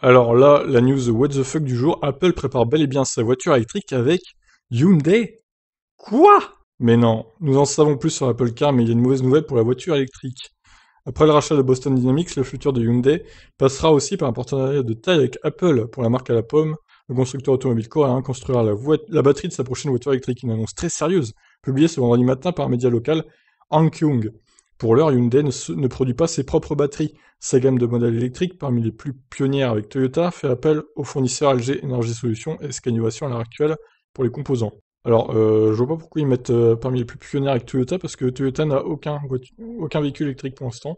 Alors là, la news What the fuck du jour, Apple prépare bel et bien sa voiture électrique avec Hyundai. Quoi Mais non, nous en savons plus sur Apple Car, mais il y a une mauvaise nouvelle pour la voiture électrique. Après le rachat de Boston Dynamics, le futur de Hyundai passera aussi par un partenariat de taille avec Apple pour la marque à la pomme. Le constructeur automobile coréen construira la, la batterie de sa prochaine voiture électrique, une annonce très sérieuse, publiée ce vendredi matin par un média local, Hankyung. Pour l'heure, Hyundai ne, produit pas ses propres batteries. Sa gamme de modèles électriques, parmi les plus pionnières avec Toyota, fait appel aux fournisseurs LG Energy Solutions et Scanovation à l'heure actuelle pour les composants. Alors, euh, je vois pas pourquoi ils mettent euh, parmi les plus pionnières avec Toyota, parce que Toyota n'a aucun, véhicule électrique pour l'instant,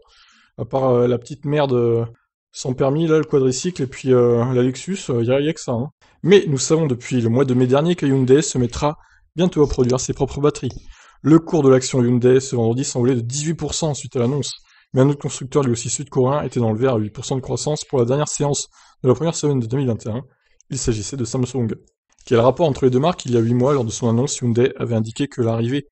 à part euh, la petite merde sans permis, là, le quadricycle, et puis la Lexus, il n'y a, que ça. Hein. Mais nous savons depuis le mois de mai dernier que Hyundai se mettra bientôt à produire ses propres batteries. Le cours de l'action Hyundai ce vendredi s'envolait de 18% suite à l'annonce, mais un autre constructeur lui aussi sud-coréen était dans le vert à 8% de croissance pour la dernière séance de la première semaine de 2021. Il s'agissait de Samsung. Quel rapport entre les deux marques Il y a 8 mois, lors de son annonce, Hyundai avait indiqué que l'arrivée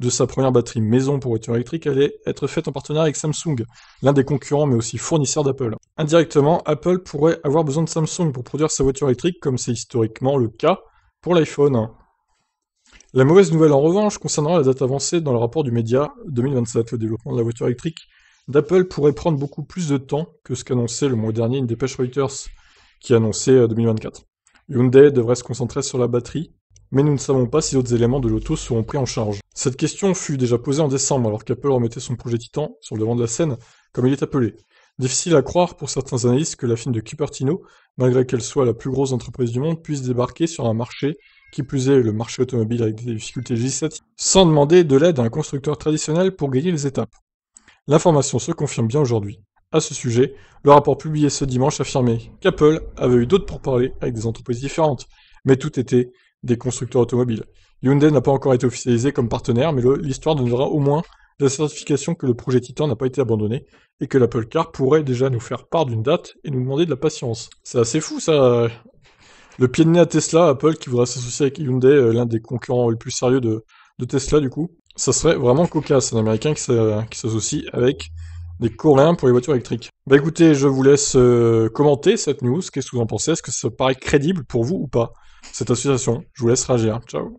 de sa première batterie maison pour voiture électrique allait être faite en partenariat avec Samsung, l'un des concurrents mais aussi fournisseurs d'Apple. Indirectement, Apple pourrait avoir besoin de Samsung pour produire sa voiture électrique comme c'est historiquement le cas pour l'iPhone. La mauvaise nouvelle en revanche concernera la date avancée dans le rapport du média 2027. Le développement de la voiture électrique d'Apple pourrait prendre beaucoup plus de temps que ce qu'annonçait le mois dernier une dépêche Reuters qui annonçait 2024. Euh, Hyundai devrait se concentrer sur la batterie, mais nous ne savons pas si d'autres éléments de l'auto seront pris en charge. Cette question fut déjà posée en décembre alors qu'Apple remettait son projet Titan sur le devant de la scène, comme il est appelé. Difficile à croire pour certains analystes que la fine de Cupertino, malgré qu'elle soit la plus grosse entreprise du monde, puisse débarquer sur un marché qui plus est le marché automobile avec des difficultés législatives, sans demander de l'aide à un constructeur traditionnel pour gagner les étapes. L'information se confirme bien aujourd'hui. À ce sujet, le rapport publié ce dimanche affirmait qu'Apple avait eu d'autres pour parler avec des entreprises différentes, mais tout était des constructeurs automobiles. Hyundai n'a pas encore été officialisé comme partenaire, mais l'histoire donnera au moins la certification que le projet Titan n'a pas été abandonné et que l'Apple Car pourrait déjà nous faire part d'une date et nous demander de la patience. C'est assez fou ça, le pied de nez à Tesla, Apple qui voudrait s'associer avec Hyundai, euh, l'un des concurrents le plus sérieux de, Tesla du coup. Ça serait vraiment cocasse, un Américain qui s'associe avec des Coréens pour les voitures électriques. Bah écoutez, je vous laisse euh, commenter cette news. Qu'est-ce que vous en pensez Est-ce que ça paraît crédible pour vous ou pas Cette association, je vous laisse réagir. Ciao